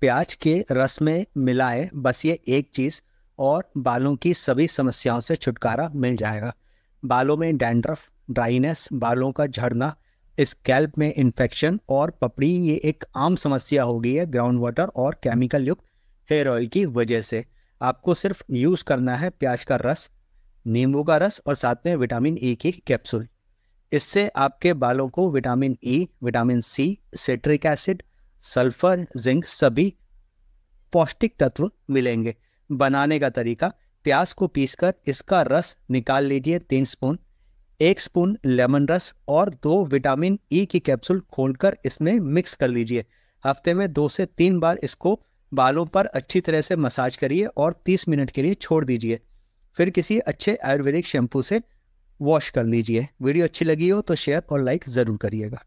प्याज के रस में मिलाए बस ये एक चीज़ और बालों की सभी समस्याओं से छुटकारा मिल जाएगा बालों में डैंड्रफ ड्राइनेस बालों का झड़ना स्कैल्प में इन्फेक्शन और पपड़ी ये एक आम समस्या हो गई है ग्राउंड वाटर और केमिकल युक्त हेयर ऑयल की वजह से आपको सिर्फ यूज़ करना है प्याज का रस नींबू का रस और साथ में विटामिन ई e की कैप्सूल इससे आपके बालों को vitamin E e, vitamin C citric acid sulphur zinc सभी पौष्टिक तत्व मिलेंगे बनाने का तरीका प्याज को पीसकर इसका रस निकाल लीजिए तीन स्पून एक स्पून लेमन रस और दो विटामिन ई की कैप्सूल खोलकर इसमें मिक्स कर लीजिए हफ्ते में दो से तीन बार इसको बालों पर अच्छी तरह से मसाज करिए और 30 मिनट के लिए छोड़ दीजिए फिर किसी अच्छे आयुर्वेदिक शैम्पू से वॉश कर लीजिए वीडियो अच्छी लगी हो तो शेयर और लाइक ज़रूर करिएगा